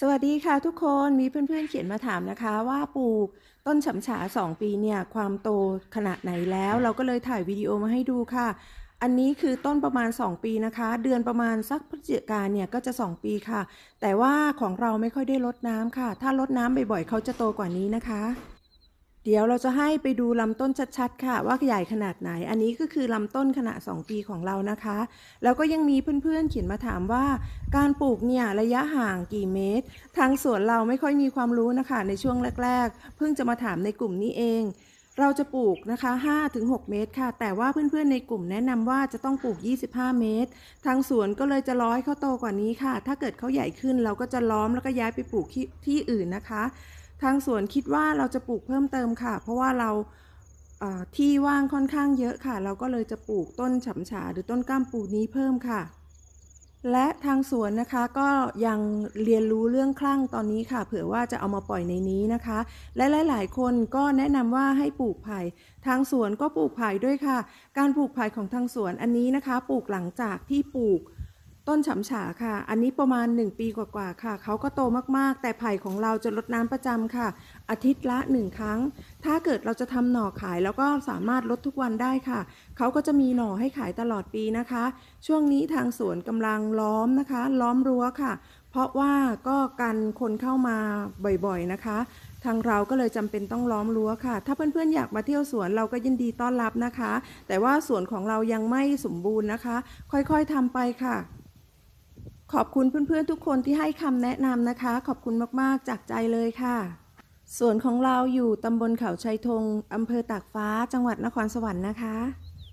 สวัสดีค่ะทุกคนมีเพื่อนๆเขียนมาถามนะคะว่าปลูกต้นฉำฉา 2 ปีเนี่ยความโตขนาดไหนแล้ว เราก็เลยถ่ายวิดีโอมาให้ดูค่ะ อันนี้คือต้นประมาณ 2 ปีนะคะ เดือนประมาณสักพฤศจิกาเนี่ยก็จะ 2 ปีค่ะ แต่ว่าของเราไม่ค่อยได้ลดน้ำค่ะ ถ้าลดน้ำบ่อยๆ เขาจะโตกว่านี้นะคะเดี๋ยวเราจะให้ไปดูลำต้นชัดๆค่ะ ว่าใหญ่ขนาดไหน อันนี้ก็คือลำต้นขนาด2ปีของเรานะคะ แล้วก็ยังมีเพื่อนๆเขียนมาถามว่าการปลูกเนี่ยระยะห่างกี่เมตรทางสวนเราไม่ค่อยมีความรู้นะคะในช่วงแรก ๆ เพิ่งจะมาถามในกลุ่มนี้เอง เราจะปลูกนะคะ 5-6 เมตรค่ะ แต่ว่าเพื่อนๆในกลุ่มแนะนำว่าจะต้องปลูก 25 เมตรทางสวนก็เลยจะร้อยเขาโตกว่านี้ค่ะ ถ้าเกิดเขาใหญ่ขึ้นเราก็จะล้อมแล้วก็ย้ายไปปลูกที่อื่นนะคะทางสวนคิดว่าเราจะปลูกเพิ่มเติมค่ะเพราะว่าเราที่ว่างค่อนข้างเยอะค่ะ เราก็เลยจะปลูกต้นฉำฉาหรือต้นก้ามปูนี้เพิ่มค่ะ และทางสวนนะคะก็ยังเรียนรู้เรื่องคลั่งตอนนี้ค่ะ เผื่อว่าจะเอามาปล่อยในนี้นะคะและหลายๆคนก็แนะนำว่าให้ปลูกไผ่ทางสวนก็ปลูกไผ่ด้วยค่ะ การปลูกไผ่ของทางสวนอันนี้นะคะปลูกหลังจากที่ปลูกต้นฉำฉาค่ะ อันนี้ประมาณ 1 ปีกว่าๆค่ะ เขาก็โตมากๆ แต่ไผ่ของเราจะลดน้ำประจำค่ะ อาทิตย์ละ1ครั้ง ถ้าเกิดเราจะทำหน่อขาย แล้วก็สามารถลดทุกวันได้ค่ะ เขาก็จะมีหน่อให้ขายตลอดปีนะคะ ช่วงนี้ทางสวนกำลังล้อมนะคะ ล้อมรั้วค่ะ เพราะว่าก็กันคนเข้ามาบ่อยๆนะคะ ทางเราก็เลยจำเป็นต้องล้อมรั้วค่ะ ถ้าเพื่อนๆอยากมาเที่ยวสวนเราก็ยินดีต้อนรับนะคะ แต่ว่าสวนของเรายังไม่สมบูรณ์นะคะ ค่อยๆทำไปค่ะขอบคุณเพื่อนๆทุกคนที่ให้คำแนะนำนะคะ ขอบคุณมากๆจากใจเลยค่ะ ส่วนของเราอยู่ตำบลเขาชัยธงอำเภอตากฟ้า จังหวัดนครสวรรค์นะคะ